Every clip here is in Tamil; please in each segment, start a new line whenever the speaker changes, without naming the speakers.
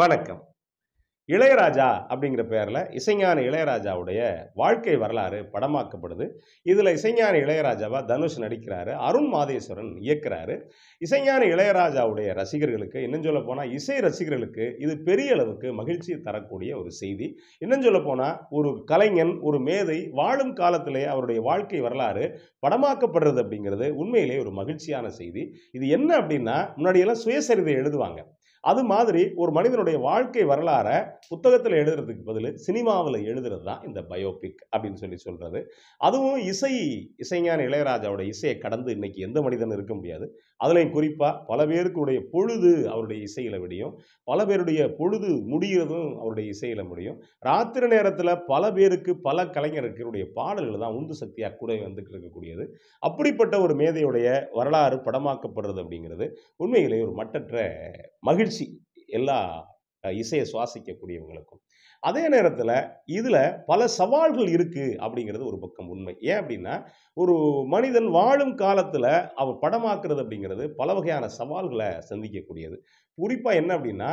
வணக்கம் இளையராஜா அப்படிங்கிற பெயரில் இசைஞான இளையராஜாவுடைய வாழ்க்கை வரலாறு படமாக்கப்படுது இதில் இசைஞான இளையராஜாவாக தனுஷ் நடிக்கிறாரு அருண் மாதேஸ்வரன் இயக்கிறாரு இசைஞான இளையராஜாவுடைய ரசிகர்களுக்கு இன்னும் சொல்ல போனால் இசை ரசிகர்களுக்கு இது பெரிய அளவுக்கு மகிழ்ச்சியை தரக்கூடிய ஒரு செய்தி இன்னும் சொல்ல போனால் ஒரு கலைஞன் ஒரு மேதை வாழும் காலத்திலே அவருடைய வாழ்க்கை வரலாறு படமாக்கப்படுறது அப்படிங்கிறது உண்மையிலே ஒரு மகிழ்ச்சியான செய்தி இது என்ன அப்படின்னா முன்னாடியெல்லாம் சுயசரிதை எழுதுவாங்க அது மாதிரி ஒரு மனிதனுடைய வாழ்க்கை வரலாறை புத்தகத்தில் எழுதுறதுக்கு பதில் சினிமாவில் எழுதுறது தான் இந்த பயோபிக் அப்படின்னு சொல்லி சொல்கிறது அதுவும் இசை இசைஞான இளையராஜாவோட இசையை கடந்து இன்னைக்கு எந்த மனிதனும் இருக்க முடியாது அதுலேயும் குறிப்பாக பல பேருக்குடைய பொழுது அவருடைய இசையில் விடியும் பல பேருடைய பொழுது முடிகிறதும் அவருடைய இசையில் முடியும் ராத்திரி நேரத்தில் பல பேருக்கு பல கலைஞர்களுடைய பாடல்கள் தான் உந்து சக்தியாக கூட வந்துட்டு இருக்கக்கூடியது அப்படிப்பட்ட ஒரு மேதையுடைய வரலாறு படமாக்கப்படுறது அப்படிங்கிறது உண்மையிலே ஒரு மட்டற்ற மகிழ்ச்சி மகிழ்ச்சி எல்லா இசையை சுவாசிக்கக்கூடியவங்களுக்கும் அதே நேரத்தில் இதில் பல சவால்கள் இருக்குது அப்படிங்கிறது ஒரு பக்கம் உண்மை ஏன் அப்படின்னா ஒரு மனிதன் வாழும் காலத்தில் அவர் படமாக்குறது அப்படிங்கிறது பல வகையான சவால்களை சந்திக்கக்கூடியது குறிப்பாக என்ன அப்படின்னா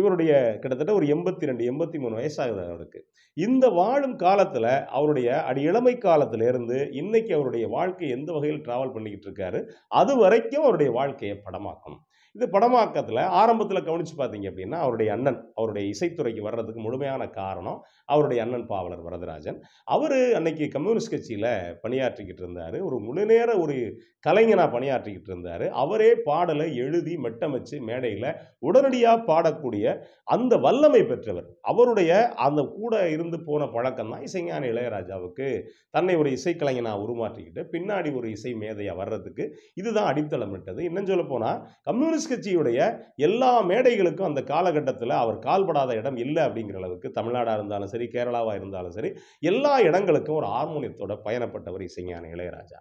இவருடைய கிட்டத்தட்ட ஒரு எண்பத்தி ரெண்டு எண்பத்தி மூணு வயசாகுது அவருக்கு இந்த வாழும் காலத்தில் அவருடைய அடி இளமை காலத்திலேருந்து இன்னைக்கு அவருடைய வாழ்க்கை எந்த வகையில் ட்ராவல் பண்ணிக்கிட்டு இருக்காரு அது வரைக்கும் அவருடைய வாழ்க்கையை படமாக்கணும் இது படமாக்கத்தில் ஆரம்பத்தில் கவனித்து பார்த்தீங்க அப்படின்னா அவருடைய அண்ணன் அவருடைய இசைத்துறைக்கு வர்றதுக்கு முழுமையான காரணம் அவருடைய அண்ணன் பாவலர் வரதராஜன் அவர் அன்னைக்கு கம்யூனிஸ்ட் கட்சியில் பணியாற்றிக்கிட்டு இருந்தார் ஒரு முழுநேர ஒரு கலைஞனாக பணியாற்றிக்கிட்டு இருந்தார் அவரே பாடலை எழுதி மெட்டமைச்சு மேடையில் உடனடியாக பாடக்கூடிய அந்த வல்லமை பெற்றவர் அவருடைய அந்த கூட இருந்து போன பழக்கம் தான் இசைஞான இளையராஜாவுக்கு தன்னை ஒரு இசைக்கலைஞனாக உருமாற்றிக்கிட்டு பின்னாடி ஒரு இசை மேதையாக வர்றதுக்கு இதுதான் அடித்தளம் விட்டது இன்னும் சொல்ல போனால் கம்யூனிஸ்ட் கம்யூனிஸ்ட் கட்சியுடைய எல்லா மேடைகளுக்கும் அந்த காலகட்டத்தில் அவர் கால்படாத இடம் இல்லை அப்படிங்கிற அளவுக்கு தமிழ்நாடாக இருந்தாலும் சரி கேரளாவாக இருந்தாலும் சரி எல்லா இடங்களுக்கும் ஒரு ஹார்மோனியத்தோட பயணப்பட்டவர் இசைஞான இளையராஜா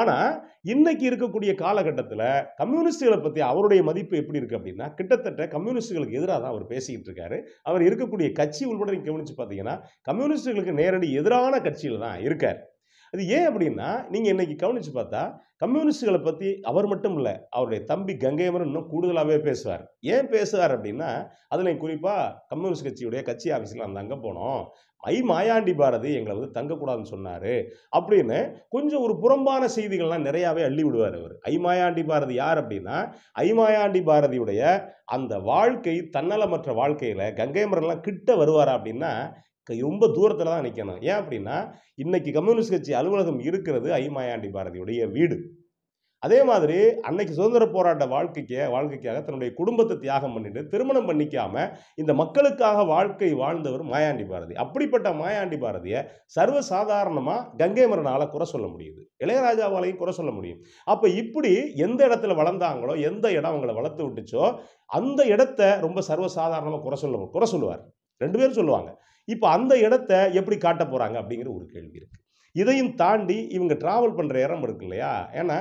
ஆனால் இன்னைக்கு இருக்கக்கூடிய காலகட்டத்தில் கம்யூனிஸ்டுகளை பற்றி அவருடைய மதிப்பு எப்படி இருக்குது அப்படின்னா கிட்டத்தட்ட கம்யூனிஸ்டுகளுக்கு எதிராக தான் அவர் பேசிக்கிட்டு இருக்காரு அவர் இருக்கக்கூடிய கட்சி உள்பட கவனித்து பார்த்தீங்கன்னா கம்யூனிஸ்டுகளுக்கு நேரடி எதிரான கட்சியில் தான் இருக்கார் அது ஏன் அப்படின்னா நீங்கள் இன்னைக்கு கவனித்து பார்த்தா கம்யூனிஸ்டுகளை பற்றி அவர் மட்டும் இல்லை அவருடைய தம்பி கங்கைமரன் இன்னும் கூடுதலாகவே பேசுவார் ஏன் பேசுவார் அப்படின்னா அதில் குறிப்பாக கம்யூனிஸ்ட் கட்சியுடைய கட்சி ஆஃபீஸில் அந்த அங்கே போனோம் ஐ மாயாண்டி பாரதி எங்களை வந்து தங்கக்கூடாதுன்னு சொன்னார் அப்படின்னு கொஞ்சம் ஒரு புறம்பான செய்திகள்லாம் நிறையாவே அள்ளி விடுவார் அவர் ஐ மாயாண்டி பாரதி யார் அப்படின்னா ஐ மாயாண்டி பாரதியுடைய அந்த வாழ்க்கை தன்னலமற்ற வாழ்க்கையில் கங்கைமரன்லாம் கிட்ட வருவாரா அப்படின்னா ரொம்ப தூரத்தில் தான் நிற்கணும் ஏன் அப்படின்னா இன்னைக்கு கம்யூனிஸ்ட் கட்சி அலுவலகம் இருக்கிறது ஐமாயாண்டி பாரதியுடைய வீடு அதே மாதிரி அன்னைக்கு சுதந்திர போராட்ட வாழ்க்கைக்கு வாழ்க்கைக்காக தன்னுடைய குடும்பத்தை தியாகம் பண்ணிட்டு திருமணம் பண்ணிக்காம இந்த மக்களுக்காக வாழ்க்கை வாழ்ந்தவர் மாயாண்டி பாரதி அப்படிப்பட்ட மாயாண்டி பாரதியை சர்வசாதாரணமாக கங்கை மரணால குறை சொல்ல முடியுது இளையராஜாவாலையும் குறை சொல்ல முடியும் அப்போ இப்படி எந்த இடத்துல வளர்ந்தாங்களோ எந்த இடம் அவங்களை வளர்த்து விட்டுச்சோ அந்த இடத்த ரொம்ப சர்வசாதாரணமாக குறை சொல்ல குறை சொல்லுவார் ரெண்டு பேரும் சொல்லுவாங்க இப்போ அந்த இடத்த எப்படி காட்ட போகிறாங்க அப்படிங்கிற ஒரு கேள்வி இருக்குது இதையும் தாண்டி இவங்க ட்ராவல் பண்ணுற இடம் இருக்கு இல்லையா ஏன்னா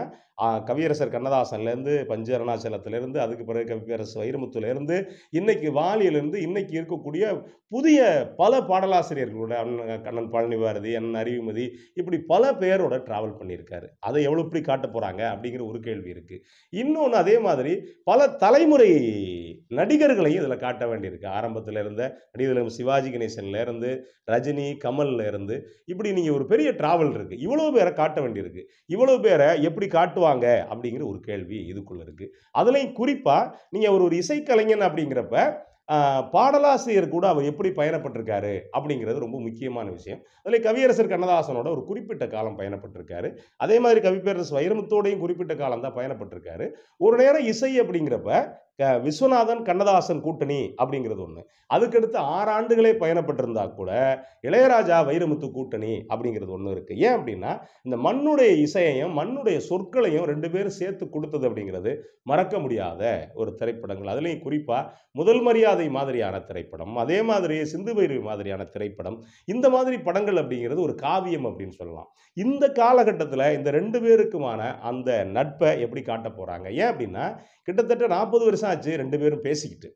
கவியரசர் கண்ணதாசன்லேருந்து பஞ்சு அருணாச்சலத்திலேருந்து அதுக்கு பிறகு கவியரசு வைரமுத்துலேருந்து இன்றைக்கி வாலியிலேருந்து இன்னைக்கு இருக்கக்கூடிய புதிய பல பாடலாசிரியர்களோட அண்ணன் கண்ணன் பழனிவாரதி அண்ணன் அறிவுமதி இப்படி பல பேரோட ட்ராவல் பண்ணியிருக்காரு அதை எவ்வளோ இப்படி காட்ட போகிறாங்க அப்படிங்கிற ஒரு கேள்வி இருக்குது இன்னொன்று அதே மாதிரி பல தலைமுறை நடிகர்களையும் இதில் காட்ட வேண்டியிருக்கு ஆரம்பத்தில் இருந்த நடிகர்களும் சிவாஜி கணேசன்லேருந்து ரஜினி கமல்லேருந்து இப்படி நீங்கள் ஒரு பெரிய ட்ராவல் இருக்குது இவ்வளோ பேரை காட்ட வேண்டியிருக்கு இவ்வளோ பேரை எப்படி காட்டுவாங்க பண்ணுவாங்க அப்படிங்கிற ஒரு கேள்வி இதுக்குள்ளே இருக்குது அதுலேயும் குறிப்பாக நீங்கள் ஒரு ஒரு இசைக்கலைஞன் அப்படிங்கிறப்ப பாடலாசிரியர் கூட அவர் எப்படி பயணப்பட்டிருக்காரு அப்படிங்கிறது ரொம்ப முக்கியமான விஷயம் அதில் கவியரசர் கண்ணதாசனோட ஒரு குறிப்பிட்ட காலம் பயணப்பட்டிருக்காரு அதே மாதிரி கவிப்பேரரசு வைரமுத்தோடையும் குறிப்பிட்ட காலம் தான் பயணப்பட்டிருக்காரு ஒரு நேரம் இசை அப்படிங்கிறப்ப விஸ்வநாதன் கண்ணதாசன் கூட்டணி அப்படிங்கிறது ஒன்று அதுக்கடுத்து ஆறு ஆண்டுகளே பயணப்பட்டிருந்தா கூட இளையராஜா வைரமுத்து கூட்டணி அப்படிங்கிறது ஒன்று இருக்குது ஏன் அப்படின்னா இந்த மண்ணுடைய இசையையும் மண்ணுடைய சொற்களையும் ரெண்டு பேரும் சேர்த்து கொடுத்தது அப்படிங்கிறது மறக்க முடியாத ஒரு திரைப்படங்கள் அதுலேயும் குறிப்பாக முதல் மரியாதை மாதிரியான திரைப்படம் அதே மாதிரி சிந்து பைரவி மாதிரியான திரைப்படம் இந்த மாதிரி படங்கள் அப்படிங்கிறது ஒரு காவியம் அப்படின்னு சொல்லலாம் இந்த காலகட்டத்தில் இந்த ரெண்டு பேருக்குமான அந்த நட்பை எப்படி காட்ட போகிறாங்க ஏன் அப்படின்னா கிட்டத்தட்ட நாற்பது வருஷம் வருஷம் ரெண்டு பேரும் பேசிக்கிட்டு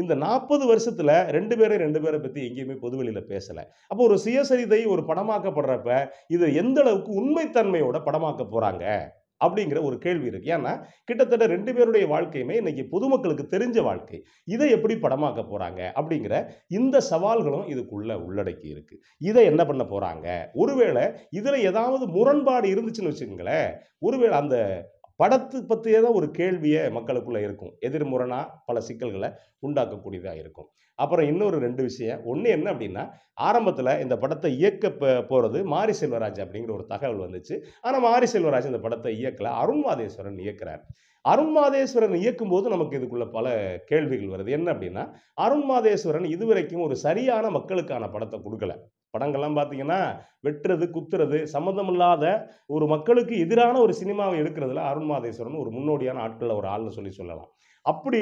இந்த நாற்பது வருஷத்தில் ரெண்டு பேரை ரெண்டு பேரை பற்றி எங்கேயுமே பொதுவெளியில் பேசலை அப்போ ஒரு சுயசரிதை ஒரு படமாக்கப்படுறப்ப இது எந்த அளவுக்கு உண்மைத்தன்மையோட படமாக்க போகிறாங்க அப்படிங்கிற ஒரு கேள்வி இருக்கு ஏன்னா கிட்டத்தட்ட ரெண்டு பேருடைய வாழ்க்கையுமே இன்னைக்கு பொதுமக்களுக்கு தெரிஞ்ச வாழ்க்கை இதை எப்படி படமாக்க போறாங்க அப்படிங்கிற இந்த சவால்களும் இதுக்குள்ள உள்ளடக்கி இருக்கு இதை என்ன பண்ண போறாங்க ஒருவேளை இதுல ஏதாவது முரண்பாடு இருந்துச்சுன்னு வச்சுக்கோங்களேன் ஒருவேளை அந்த படத்து பற்றியே தான் ஒரு கேள்வியே மக்களுக்குள்ளே இருக்கும் எதிர்முரணா பல சிக்கல்களை உண்டாக்கக்கூடியதாக இருக்கும் அப்புறம் இன்னொரு ரெண்டு விஷயம் ஒன்று என்ன அப்படின்னா ஆரம்பத்தில் இந்த படத்தை இயக்க போகிறது மாரி செல்வராஜ் அப்படிங்கிற ஒரு தகவல் வந்துச்சு ஆனால் மாரி செல்வராஜ் இந்த படத்தை இயக்கலை அருண்மாதேஸ்வரன் இயக்கிறார் அருண்மாதேஸ்வரன் இயக்கும்போது நமக்கு இதுக்குள்ள பல கேள்விகள் வருது என்ன அப்படின்னா அருண்மாதேஸ்வரன் இதுவரைக்கும் ஒரு சரியான மக்களுக்கான படத்தை கொடுக்கல படங்கள்லாம் பார்த்தீங்கன்னா வெட்டுறது குத்துறது சம்மந்தமில்லாத ஒரு மக்களுக்கு எதிரான ஒரு சினிமாவை எடுக்கிறதுல அருண் மாதேஸ்வரன் ஒரு முன்னோடியான ஆட்களில் ஒரு ஆள்னு சொல்லி சொல்லலாம் அப்படி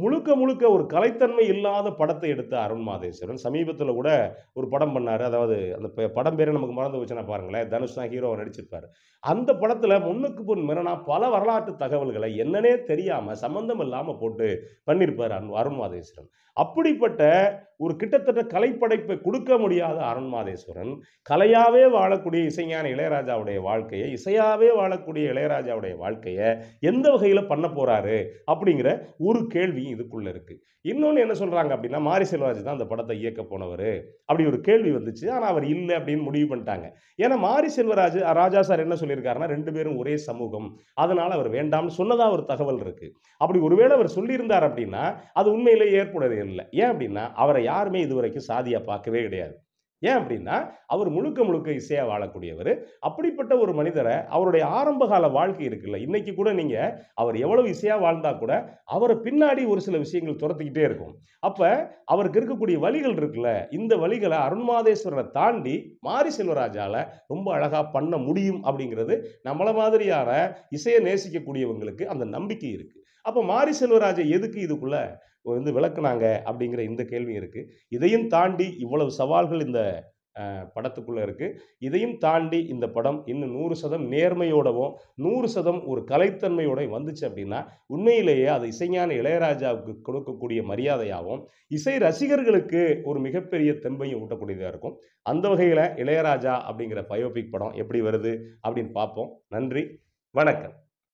முழுக்க முழுக்க ஒரு கலைத்தன்மை இல்லாத படத்தை எடுத்த அருண் மாதேஸ்வரன் சமீபத்தில் கூட ஒரு படம் பண்ணார் அதாவது அந்த படம் பேரே நமக்கு மறந்து வச்சுன்னா பாருங்களேன் தனுஷ் தான் ஹீரோவை நடிச்சிருப்பார் அந்த படத்தில் முன்னுக்கு பொன் மிரனா பல வரலாற்று தகவல்களை என்னன்னே தெரியாமல் சம்மந்தம் இல்லாமல் போட்டு பண்ணியிருப்பார் அருண் அருண் மாதேஸ்வரன் அப்படிப்பட்ட ஒரு கிட்டத்தட்ட கலைப்படைப்பை கொடுக்க முடியாத அருண் மாதேஸ்வரன் கலையாகவே வாழக்கூடிய இசைஞான இளையராஜாவுடைய வாழ்க்கையை இசையாகவே வாழக்கூடிய இளையராஜாவுடைய வாழ்க்கையை எந்த வகையில் பண்ண போகிறாரு அப்படிங்கிற ஒரு கேள்வி கேள்வியும் இதுக்குள்ளே இருக்குது இன்னொன்று என்ன சொல்கிறாங்க அப்படின்னா மாரி செல்வராஜ் தான் அந்த படத்தை இயக்க போனவர் அப்படி ஒரு கேள்வி வந்துச்சு ஆனால் அவர் இல்லை அப்படின்னு முடிவு பண்ணிட்டாங்க ஏன்னா மாரி செல்வராஜ் ராஜா சார் என்ன சொல்லியிருக்காருன்னா ரெண்டு பேரும் ஒரே சமூகம் அதனால் அவர் வேண்டாம்னு சொன்னதாக ஒரு தகவல் இருக்குது அப்படி ஒருவேளை அவர் சொல்லியிருந்தார் அப்படின்னா அது உண்மையிலே ஏற்படுறது இல்லை ஏன் அப்படின்னா அவரை யாருமே இதுவரைக்கும் சாதியாக பார்க்கவே கிடையாது ஏன் அப்படின்னா அவர் முழுக்க முழுக்க இசையாக வாழக்கூடியவர் அப்படிப்பட்ட ஒரு மனிதரை அவருடைய ஆரம்ப கால வாழ்க்கை இருக்குல்ல இன்னைக்கு கூட நீங்கள் அவர் எவ்வளவு இசையாக வாழ்ந்தா கூட அவரை பின்னாடி ஒரு சில விஷயங்கள் துரத்திக்கிட்டே இருக்கும் அப்போ அவருக்கு இருக்கக்கூடிய வழிகள் இருக்குல்ல இந்த வழிகளை அருண்மாதேஸ்வரரை தாண்டி மாரி செல்வராஜால் ரொம்ப அழகாக பண்ண முடியும் அப்படிங்கிறது நம்மளை மாதிரியான இசையை நேசிக்கக்கூடியவங்களுக்கு அந்த நம்பிக்கை இருக்குது அப்போ மாரி செல்வராஜை எதுக்கு இதுக்குள்ளே வந்து விளக்குனாங்க அப்படிங்கிற இந்த கேள்வி இருக்குது இதையும் தாண்டி இவ்வளவு சவால்கள் இந்த படத்துக்குள்ளே இருக்குது இதையும் தாண்டி இந்த படம் இன்னும் நூறு சதம் நேர்மையோடவும் நூறு சதம் ஒரு கலைத்தன்மையோட வந்துச்சு அப்படின்னா உண்மையிலேயே அது இசைஞான இளையராஜாவுக்கு கொடுக்கக்கூடிய மரியாதையாகவும் இசை ரசிகர்களுக்கு ஒரு மிகப்பெரிய தென்பையும் ஊட்டக்கூடியதாக இருக்கும் அந்த வகையில் இளையராஜா அப்படிங்கிற பயோபிக் படம் எப்படி வருது அப்படின்னு பார்ப்போம் நன்றி வணக்கம்